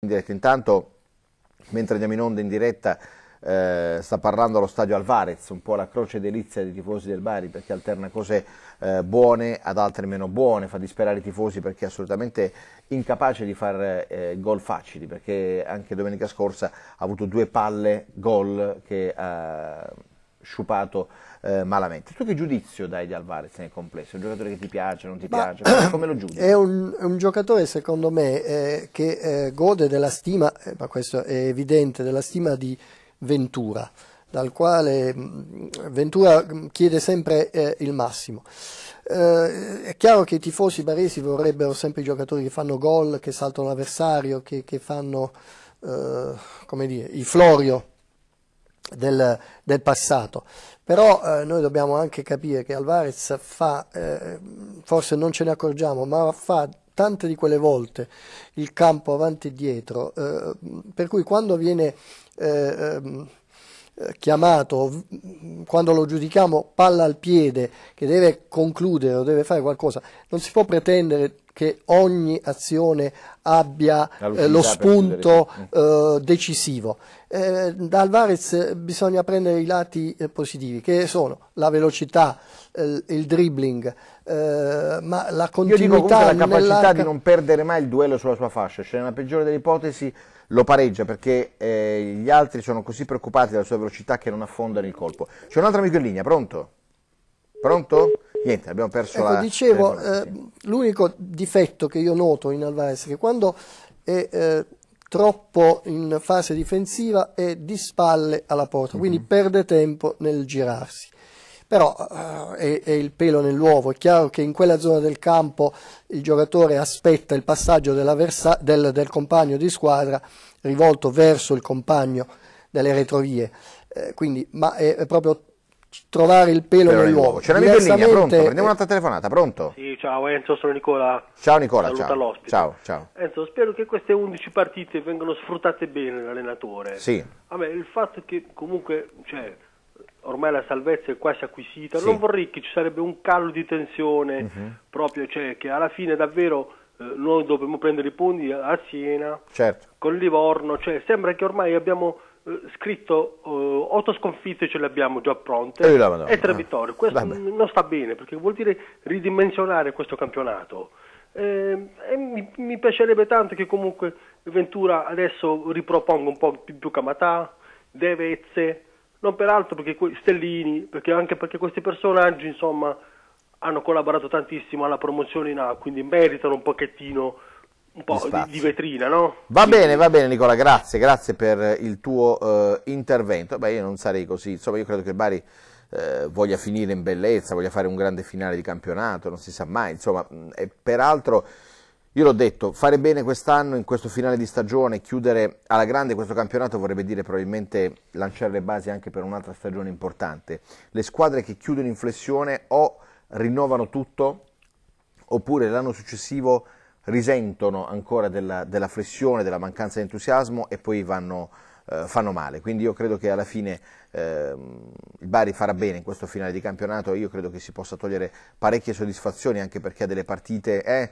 in diretta. Intanto, mentre andiamo in onda in diretta, eh, sta parlando allo stadio Alvarez, un po' la croce delizia dei tifosi del Bari perché alterna cose eh, buone ad altre meno buone, fa disperare i tifosi perché è assolutamente incapace di fare eh, gol facili perché anche domenica scorsa ha avuto due palle gol che ha... Eh, sciupato eh, malamente. Tu che giudizio dai di Alvarez nel complesso? È un giocatore che ti piace, non ti Ma, piace? Come lo giudici? È un, un giocatore, secondo me, eh, che eh, gode della stima, eh, ma questo è evidente, della stima di Ventura, dal quale mm, Ventura mm, chiede sempre eh, il massimo. Eh, è chiaro che i tifosi baresi vorrebbero sempre i giocatori che fanno gol, che saltano l'avversario, che, che fanno, come dire, i Florio, del, del passato. Però eh, noi dobbiamo anche capire che Alvarez fa, eh, forse non ce ne accorgiamo, ma fa tante di quelle volte il campo avanti e dietro, eh, per cui quando viene eh, ehm, eh, chiamato, quando lo giudichiamo palla al piede, che deve concludere o deve fare qualcosa, non si può pretendere che ogni azione abbia eh, lo spunto eh, decisivo. Eh, da Alvarez bisogna prendere i lati eh, positivi, che sono la velocità, eh, il dribbling, ma la continuità. Io dico comunque la capacità nella... di non perdere mai il duello sulla sua fascia, cioè nella peggiore delle ipotesi lo pareggia perché eh, gli altri sono così preoccupati dalla sua velocità che non affondano il colpo. C'è un altro amico in linea, pronto? Pronto? Niente, abbiamo perso ecco, la... dicevo, eh, l'unico difetto che io noto in Alvarez è che quando è eh, troppo in fase difensiva è di spalle alla porta, mm -hmm. quindi mhm. perde tempo nel girarsi però eh, è, è, il pelo nell'uovo, è chiaro che in quella zona del campo il giocatore aspetta il passaggio del, del, compagno di squadra rivolto verso il compagno delle retrovie, eh, quindi, ma è, è proprio trovare il pelo Però nell'uovo. C'è un in linea, pronto? Prendiamo un'altra telefonata, pronto? Sì, ciao Enzo, sono Nicola. Ciao Nicola, ciao. ciao. ciao. Enzo, spero che queste 11 partite vengano sfruttate bene dall'allenatore. Sì. A il fatto che comunque, cioè, ormai la salvezza è quasi acquisita, sì. non vorrei che ci sarebbe un calo di tensione uh-huh. proprio, cioè che alla fine davvero eh, noi dobbiamo prendere i punti a Siena, certo. con Livorno, cioè sembra che ormai abbiamo eh, scritto eh, otto sconfitte ce le abbiamo già pronte e, e tre vittorie, questo n- non sta bene perché vuol dire ridimensionare questo campionato. Ehm, mi, mi, piacerebbe tanto che comunque Ventura adesso riproponga un po' più, più Camatà, Devezze, non peraltro perché que- Stellini, perché anche perché questi personaggi insomma hanno collaborato tantissimo alla promozione in A, quindi meritano un pochettino un po' di, di, vetrina, no? Va quindi... bene, va bene Nicola, grazie, grazie per eh, il tuo uh, intervento. Beh, io non sarei così, insomma, io credo che Bari eh, voglia finire in bellezza, voglia fare un grande finale di campionato, non si sa mai, insomma, e peraltro io l'ho detto, fare bene quest'anno in questo finale di stagione, chiudere alla grande questo campionato vorrebbe dire probabilmente lanciare le basi anche per un'altra stagione importante. Le squadre che chiudono in flessione o rinnovano tutto oppure l'anno successivo risentono ancora della, della flessione, della mancanza di entusiasmo e poi vanno, eh, fanno male. Quindi io credo che alla fine eh, il Bari farà bene in questo finale di campionato, io credo che si possa togliere parecchie soddisfazioni anche perché ha delle partite... Eh,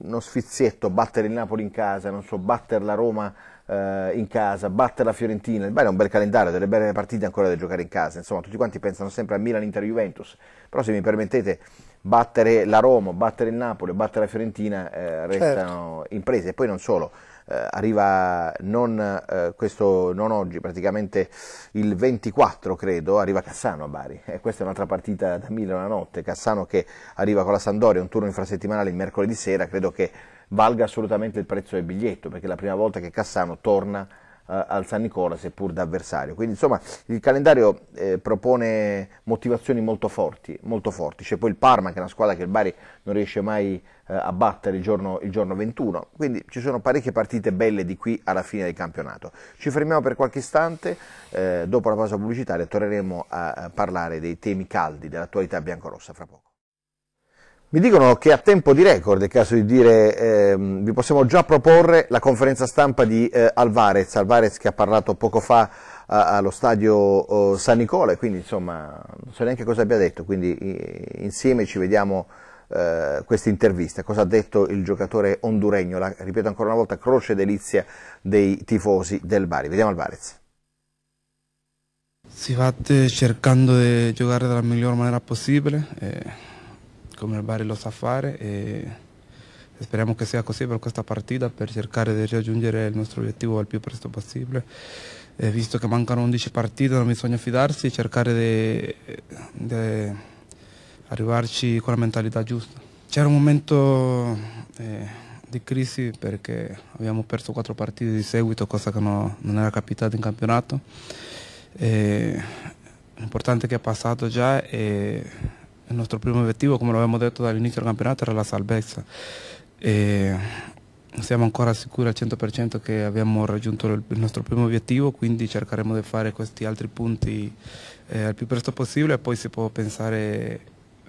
uno sfizietto, battere il Napoli in casa, non so, battere la Roma eh, in casa, battere la Fiorentina, il Bayern è un bel calendario, delle belle partite ancora da giocare in casa, insomma tutti quanti pensano sempre a Milan, Inter, Juventus, però se mi permettete battere la Roma, battere il Napoli, battere la Fiorentina eh, restano certo. imprese e poi non solo, eh, arriva non, eh, questo, non, oggi, praticamente il 24 credo, arriva Cassano a Bari e questa è un'altra partita da mille una notte, Cassano che arriva con la Sandoria, un turno infrasettimanale il mercoledì sera, credo che valga assolutamente il prezzo del biglietto perché è la prima volta che Cassano torna eh, al San Nicola, seppur da avversario. Quindi insomma il calendario eh, propone motivazioni molto forti, molto forti. C'è poi il Parma, che è una squadra che il Bari non riesce mai eh, a battere il giorno, il giorno 21. Quindi ci sono parecchie partite belle di qui alla fine del campionato. Ci fermiamo per qualche istante, eh, dopo la pausa pubblicitaria torneremo a, a parlare dei temi caldi dell'attualità biancorossa fra poco. Mi dicono che a tempo di record è caso di dire, ehm, vi possiamo già proporre la conferenza stampa di eh, Alvarez, Alvarez che ha parlato poco fa eh, allo stadio eh, San Nicola e quindi insomma non so neanche cosa abbia detto, quindi i, insieme ci vediamo eh, questa intervista, cosa ha detto il giocatore honduregno, la, ripeto ancora una volta, croce delizia dei tifosi del Bari. Vediamo Alvarez. Si va cercando di giocare della miglior maniera possibile. Eh, come il Bari lo sa fare e speriamo che sia così per questa partita per cercare di raggiungere il nostro obiettivo al più presto possibile. E visto che mancano 11 partite non bisogna fidarsi e cercare di arrivarci con la mentalità giusta. C'era un momento eh, di crisi perché abbiamo perso 4 partite di seguito, cosa che no, non era capitata in campionato. E l'importante è che è passato già e nuestro primer objetivo, come l'abbiamo detto dall'inizio del campionato, era la salvezza. E siamo ancora sicuri al 100% che abbiamo raggiunto il nostro primo obiettivo, quindi cercheremo di fare questi altri punti eh, al più presto possibile e poi si può pensare,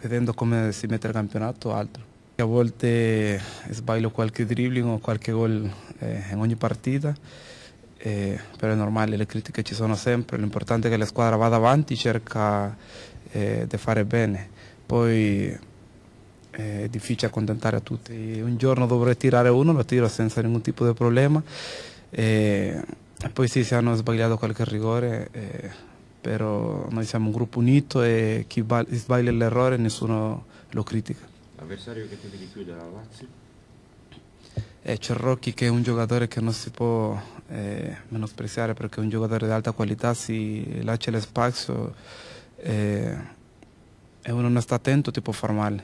vedendo come si mette il campionato, altro. A volte sbaglio qualche dribbling o qualche gol eh, in ogni partita eh, però è normale, le critiche ci sono sempre, l'importante è che la squadra vada avanti, cerca eh, di fare bene, poi eh, è difficile accontentare tutti, un giorno dovrei tirare uno, lo tiro senza nessun tipo di problema, eh, poi sì, si hanno sbagliato qualche rigore, eh, però noi siamo un gruppo unito e chi sbaglia l'errore nessuno lo critica. L'avversario che ti di più della Lazio? eh, Cerrocchi che è un giocatore che non si può eh, menospreziare perché è un giocatore di alta qualità, si lascia lo spazio eh, e uno non sta attento ti può far male.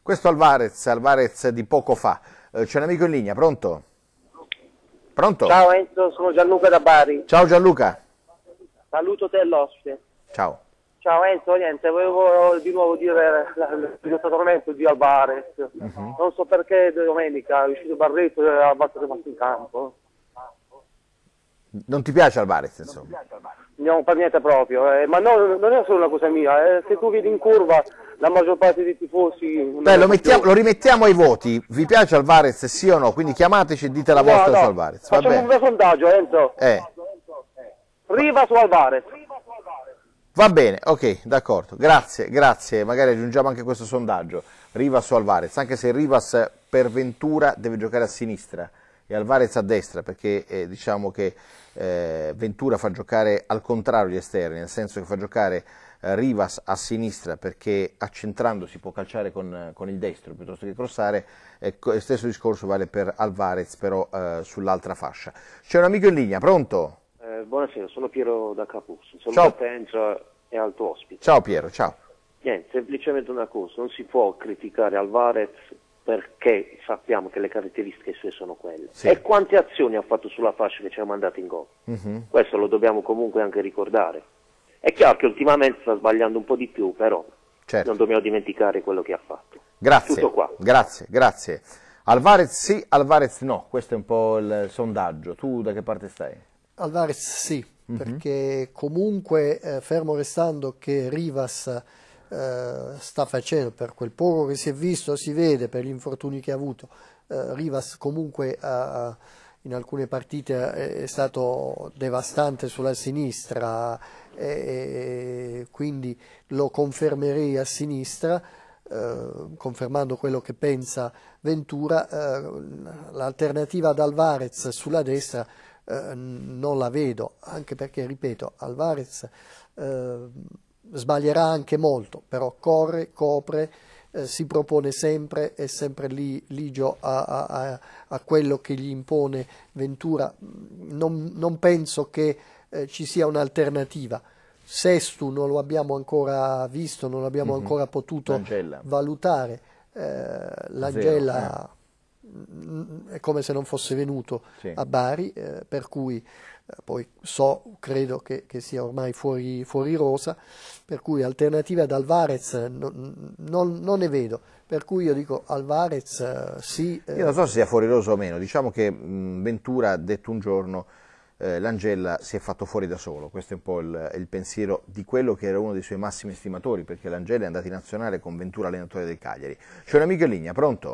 Questo Alvarez, Alvarez di poco fa. Eh, c'è un amico in linea, pronto? Pronto? Ciao Enzo, sono Gianluca da Bari. Ciao Gianluca. Saluto te l'ospite. Ciao. Ciao Enzo, eh, niente, volevo di nuovo dire il trattamento di Alvarez. Uh-huh. Non so perché domenica è uscito Barretto e Alvarez è rimasto in campo. Non ti piace Alvarez, insomma? No, per niente proprio, eh. ma no, non è solo una cosa mia, eh. se tu vedi in curva la maggior parte dei tifosi... Beh, lo, mettiamo, lo, rimettiamo ai voti, vi piace Alvarez sì o no? Quindi chiamateci e dite la no, vostra no. su Alvarez. Facciamo un bel sondaggio Enzo. Eh. Riva su Alvarez. Va bene, ok, d'accordo. Grazie, grazie. Magari aggiungiamo anche questo sondaggio. Rivas o Alvarez, anche se Rivas per ventura deve giocare a sinistra e Alvarez a destra, perché eh, diciamo che eh, Ventura fa giocare al contrario gli esterni, nel senso che fa giocare eh, Rivas a sinistra perché accentrando si può calciare con, con il destro piuttosto che crossare, ecco, e co- stesso discorso vale per Alvarez però eh, sull'altra fascia. C'è un amico in linea, pronto? Eh, buonasera, sono Piero da Capuzzo, sono ciao. Potenza e alto ospite. Ciao Piero, ciao. Niente, semplicemente una cosa, non si può criticare Alvarez perché sappiamo che le caratteristiche sue sono quelle. Sì. E quante azioni ha fatto sulla fascia che ci ha mandato in gol? Uh-huh. Questo lo dobbiamo comunque anche ricordare. È chiaro che ultimamente sta sbagliando un po' di più, però certo. non dobbiamo dimenticare quello che ha fatto. Grazie, grazie, grazie. Alvarez sì, Alvarez no, questo è un po' il sondaggio. Tu da che parte stai? Alvarez sì, mm -hmm. perché comunque eh, fermo restando che Rivas eh, sta facendo per quel poco che si è visto, si vede per gli infortuni che ha avuto, eh, Rivas comunque ha, in alcune partite è, stato devastante sulla sinistra e, e quindi lo confermerei a sinistra. Uh, confermando quello che pensa Ventura, uh, l'alternativa ad Alvarez sulla destra eh, non la vedo, anche perché, ripeto, Alvarez eh, sbaglierà anche molto, però corre, copre, eh, si propone sempre, è sempre lì ligio a, a, a quello che gli impone Ventura. Non, non penso che eh, ci sia un'alternativa. Sestu non lo abbiamo ancora visto, non abbiamo mm -hmm. ancora potuto Angela. valutare. Eh, L'Angela eh è come se non fosse venuto sì. a Bari, eh, per cui eh, poi so, credo che, che sia ormai fuori, fuori, rosa, per cui alternative ad Alvarez non, non, non ne vedo, per cui io dico Alvarez eh, sì. Eh. Io non so se sia fuori rosa o meno, diciamo che mh, Ventura ha detto un giorno eh, l'Angella si è fatto fuori da solo, questo è un po' il, il, pensiero di quello che era uno dei suoi massimi estimatori, perché l'Angella è andato in nazionale con Ventura allenatore del Cagliari. C'è un amico in linea, pronto?